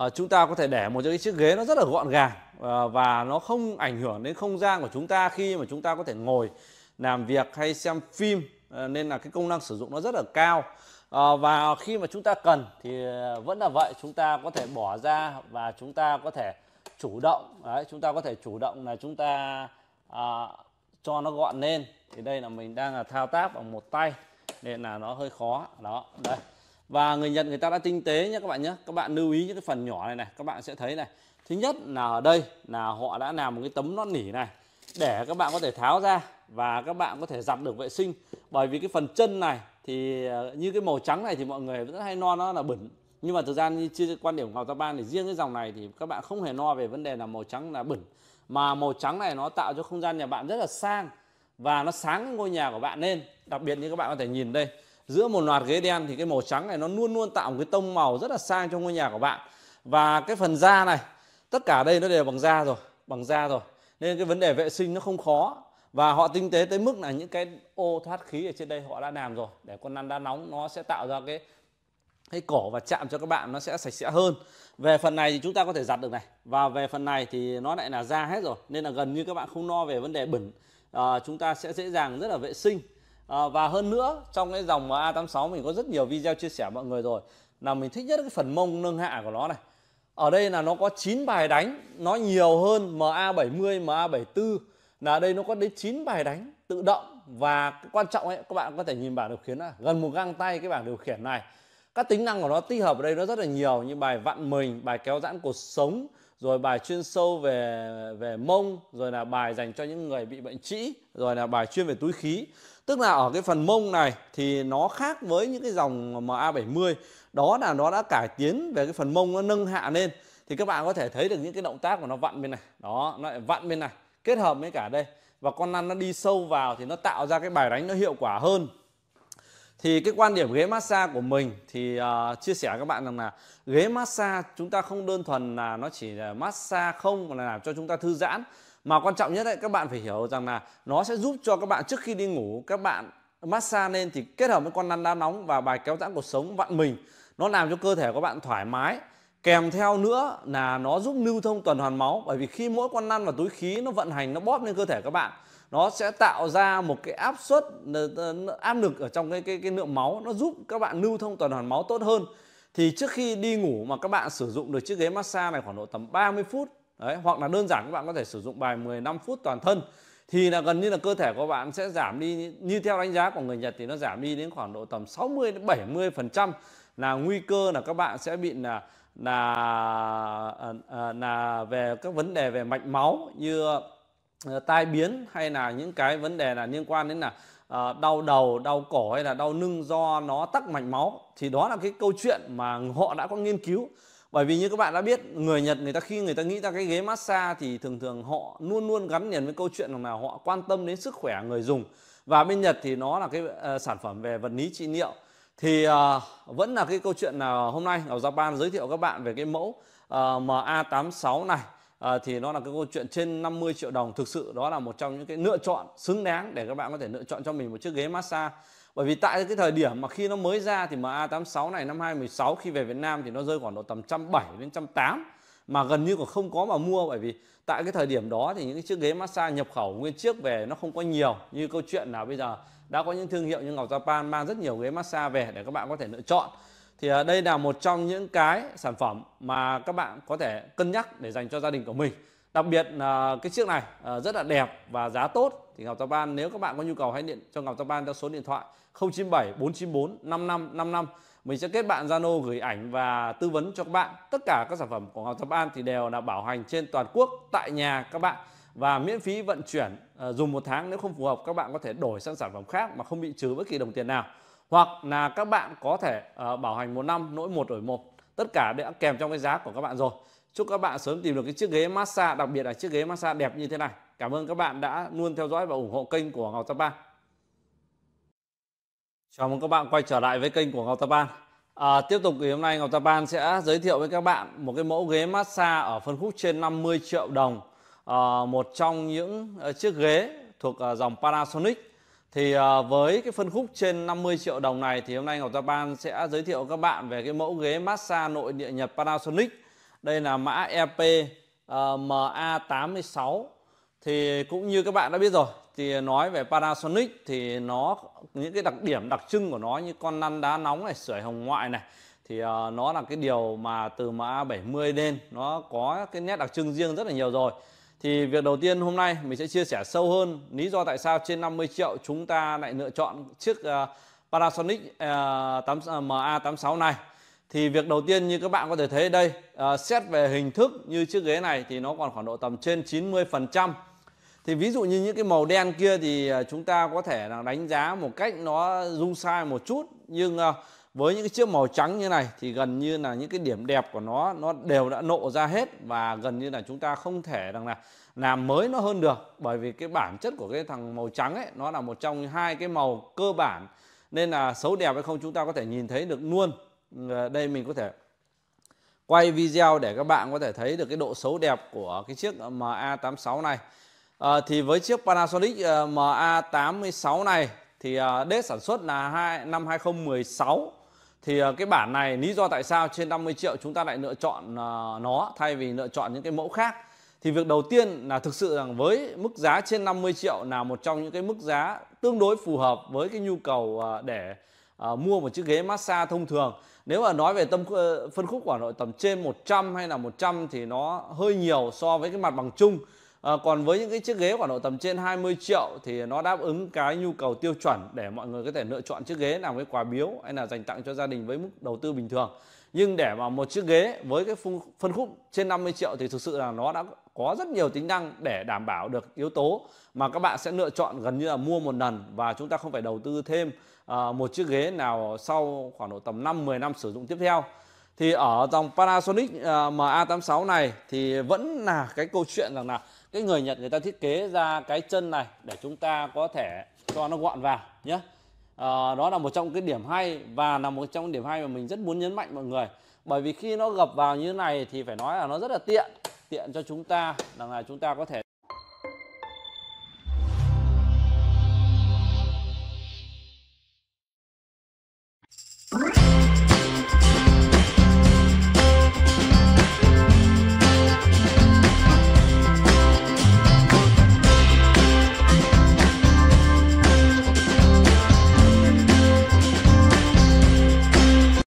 Ờ, chúng ta có thể để một cái chiếc ghế nó rất là gọn gàng ờ, và nó không ảnh hưởng đến không gian của chúng ta khi mà chúng ta có thể ngồi làm việc hay xem phim ờ, nên là cái công năng sử dụng nó rất là cao và khi mà chúng ta cần thì vẫn là vậy chúng ta có thể bỏ ra và chúng ta có thể chủ động đấy chúng ta có thể chủ động là chúng ta à, cho nó gọn lên thì đây là mình đang là thao tác bằng một tay nên là nó hơi khó đó đây và người Nhật người ta đã tinh tế nhé các bạn nhé các bạn lưu ý những cái phần nhỏ này này các bạn sẽ thấy này thứ nhất là ở đây là họ đã làm một cái tấm nón nỉ này để các bạn có thể tháo ra và các bạn có thể giặt được vệ sinh bởi vì cái phần chân này thì ờ, như cái màu trắng này thì mọi người vẫn hay no nó là bẩn nhưng mà thời gian như chia quan điểm của Ngọc ban thì riêng cái dòng này thì các bạn không hề no về vấn đề là màu trắng là bẩn mà màu trắng này nó tạo cho không gian nhà bạn rất là sang và nó sáng ngôi nhà của bạn lên đặc biệt như các bạn có thể nhìn đây giữa một loạt ghế đen thì cái màu trắng này nó luôn luôn tạo một cái tông màu rất là sang cho ngôi nhà của bạn và cái phần da này tất cả đây nó đều bằng da rồi bằng da rồi nên cái vấn đề vệ sinh nó không khó và họ tinh tế tới mức là những cái ô thoát khí ở trên đây họ đã làm rồi để con lăn đá nóng nó sẽ tạo ra cái cái cổ và chạm cho các bạn nó sẽ sạch sẽ hơn về phần này thì chúng ta có thể giặt được này và về phần này thì nó lại là da hết rồi nên là gần như các bạn không lo no về vấn đề bẩn à, chúng ta sẽ dễ dàng rất là vệ sinh à, và hơn nữa trong cái dòng A86 mình có rất nhiều video chia sẻ mọi người rồi là mình thích nhất cái phần mông nâng hạ của nó này ở đây là nó có 9 bài đánh nó nhiều hơn MA70 MA74 là đây nó có đến 9 bài đánh tự động và quan trọng ấy các bạn có thể nhìn bảng điều khiển này gần một găng tay cái bảng điều khiển này các tính năng của nó tích hợp ở đây nó rất là nhiều như bài vặn mình bài kéo giãn cột sống rồi bài chuyên sâu về về mông rồi là bài dành cho những người bị bệnh trĩ rồi là bài chuyên về túi khí tức là ở cái phần mông này thì nó khác với những cái dòng MA70 đó là nó đã cải tiến về cái phần mông nó nâng hạ lên thì các bạn có thể thấy được những cái động tác của nó vặn bên này đó nó lại vặn bên này kết hợp với cả đây và con lăn nó đi sâu vào thì nó tạo ra cái bài đánh nó hiệu quả hơn thì cái quan điểm ghế massage của mình thì uh, chia sẻ các bạn rằng là ghế massage chúng ta không đơn thuần là nó chỉ là massage không là làm cho chúng ta thư giãn mà quan trọng nhất đấy các bạn phải hiểu rằng là nó sẽ giúp cho các bạn trước khi đi ngủ các bạn massage lên thì kết hợp với con lăn đá nóng và bài kéo giãn cuộc sống vặn mình nó làm cho cơ thể của bạn thoải mái kèm theo nữa là nó giúp lưu thông tuần hoàn máu bởi vì khi mỗi con lăn và túi khí nó vận hành nó bóp lên cơ thể các bạn nó sẽ tạo ra một cái áp suất áp lực ở trong cái cái cái lượng máu nó giúp các bạn lưu thông tuần hoàn máu tốt hơn thì trước khi đi ngủ mà các bạn sử dụng được chiếc ghế massage này khoảng độ tầm 30 phút đấy hoặc là đơn giản các bạn có thể sử dụng bài 15 phút toàn thân thì là gần như là cơ thể của bạn sẽ giảm đi như theo đánh giá của người Nhật thì nó giảm đi đến khoảng độ tầm 60 đến 70 phần trăm là nguy cơ là các bạn sẽ bị là là à, à, là về các vấn đề về mạch máu như Ờ, tai biến hay là những cái vấn đề là liên quan đến là ờ, đau đầu đau cổ hay là đau lưng do nó tắc mạch máu thì đó là cái câu chuyện mà họ đã có nghiên cứu bởi vì như các bạn đã biết người Nhật người ta khi người ta nghĩ ra cái ghế massage thì thường thường họ luôn luôn gắn liền với câu chuyện rằng là họ quan tâm đến sức khỏe người dùng và bên Nhật thì nó là cái uh, sản phẩm về vật lý trị liệu thì uh, vẫn là cái câu chuyện là hôm nay ở Japan giới thiệu các bạn về cái mẫu uh, MA86 này à, thì nó là cái câu chuyện trên 50 triệu đồng thực sự đó là một trong những cái lựa chọn xứng đáng để các bạn có thể lựa chọn cho mình một chiếc ghế massage bởi vì tại cái thời điểm mà khi nó mới ra thì MA86 này năm 2016 khi về Việt Nam thì nó rơi khoảng độ tầm 170 đến 180 mà gần như còn không có mà mua bởi vì tại cái thời điểm đó thì những cái chiếc ghế massage nhập khẩu nguyên chiếc về nó không có nhiều như câu chuyện là bây giờ đã có những thương hiệu như Ngọc Japan mang rất nhiều ghế massage về để các bạn có thể lựa chọn thì à, đây là một trong những cái sản phẩm mà các bạn có thể cân nhắc để dành cho gia đình của mình đặc biệt là cái chiếc này à, rất là đẹp và giá tốt thì Ngọc Tâm Ban nếu các bạn có nhu cầu hãy điện cho Ngọc Tâm Ban theo số điện thoại 097 494 5555 mình sẽ kết bạn Zalo gửi ảnh và tư vấn cho các bạn tất cả các sản phẩm của Ngọc Tâm An thì đều là bảo hành trên toàn quốc tại nhà các bạn và miễn phí vận chuyển à, dùng một tháng nếu không phù hợp các bạn có thể đổi sang sản phẩm khác mà không bị trừ bất kỳ đồng tiền nào hoặc là các bạn có thể uh, bảo hành một năm nỗi một đổi một tất cả đã kèm trong cái giá của các bạn rồi chúc các bạn sớm tìm được cái chiếc ghế massage đặc biệt là chiếc ghế massage đẹp như thế này cảm ơn các bạn đã luôn theo dõi và ủng hộ kênh của ngọc tapan chào mừng các bạn quay trở lại với kênh của ngọc tapan À, ờ, tiếp tục thì hôm nay Ngọc Tapan sẽ giới thiệu với các bạn một cái mẫu ghế massage ở phân khúc trên 50 triệu đồng à, một trong những chiếc ghế thuộc dòng Panasonic thì à, với cái phân khúc trên 50 triệu đồng này thì hôm nay Ngọc Japan sẽ giới thiệu các bạn về cái mẫu ghế massage nội địa Nhật Panasonic. Đây là mã EP à, MA86 thì cũng như các bạn đã biết rồi thì nói về Panasonic thì nó những cái đặc điểm đặc trưng của nó như con lăn đá nóng này sưởi hồng ngoại này thì à, nó là cái điều mà từ MA70 lên nó có cái nét đặc trưng riêng rất là nhiều rồi thì việc đầu tiên hôm nay mình sẽ chia sẻ sâu hơn lý do tại sao trên 50 triệu chúng ta lại lựa chọn chiếc uh, Panasonic uh, 8, uh, MA86 này thì việc đầu tiên như các bạn có thể thấy đây uh, xét về hình thức như chiếc ghế này thì nó còn khoảng độ tầm trên 90 phần trăm thì ví dụ như những cái màu đen kia thì ờ, chúng ta có thể là đánh giá một cách nó dung sai một chút nhưng uh, với những cái chiếc màu trắng như này thì gần như là những cái điểm đẹp của nó nó đều đã nộ ra hết và gần như là chúng ta không thể rằng là làm mới nó hơn được bởi vì cái bản chất của cái thằng màu trắng ấy nó là một trong hai cái màu cơ bản nên là xấu đẹp hay không chúng ta có thể nhìn thấy được luôn ờ, đây mình có thể quay video để các bạn có thể thấy được cái độ xấu đẹp của cái chiếc MA86 này à, thì với chiếc Panasonic ờ, MA86 này thì uh, đế sản xuất là hai, năm 2016 thì ờ, cái bản này lý do tại sao trên 50 triệu chúng ta lại lựa chọn ờ, nó thay vì lựa chọn những cái mẫu khác thì việc đầu tiên là thực sự rằng với mức giá trên 50 triệu là một trong những cái mức giá tương đối phù hợp với cái nhu cầu ờ, để mua một chiếc ghế massage thông thường nếu mà nói về tâm phân khúc của Nội tầm trên 100 hay là 100 thì nó hơi nhiều so với cái mặt bằng chung À, còn với những cái chiếc ghế khoảng độ tầm trên 20 triệu thì nó đáp ứng cái nhu cầu tiêu chuẩn để mọi người có thể lựa chọn chiếc ghế làm cái quà biếu hay là dành tặng cho gia đình với mức đầu tư bình thường. Nhưng để mà một chiếc ghế với cái phân khúc trên 50 triệu thì thực sự là nó đã có rất nhiều tính năng để đảm bảo được yếu tố mà các bạn sẽ lựa chọn gần như là mua một lần và chúng ta không phải đầu tư thêm à, một chiếc ghế nào sau khoảng độ tầm 5-10 năm sử dụng tiếp theo thì ở dòng Panasonic ờ, MA86 này thì vẫn là cái câu chuyện rằng là cái người Nhật người ta thiết kế ra cái chân này để chúng ta có thể cho nó gọn vào nhé à, đó là một trong cái điểm hay và là một trong điểm hay mà mình rất muốn nhấn mạnh mọi người bởi vì khi nó gập vào như thế này thì phải nói là nó rất là tiện tiện cho chúng ta rằng là chúng ta có thể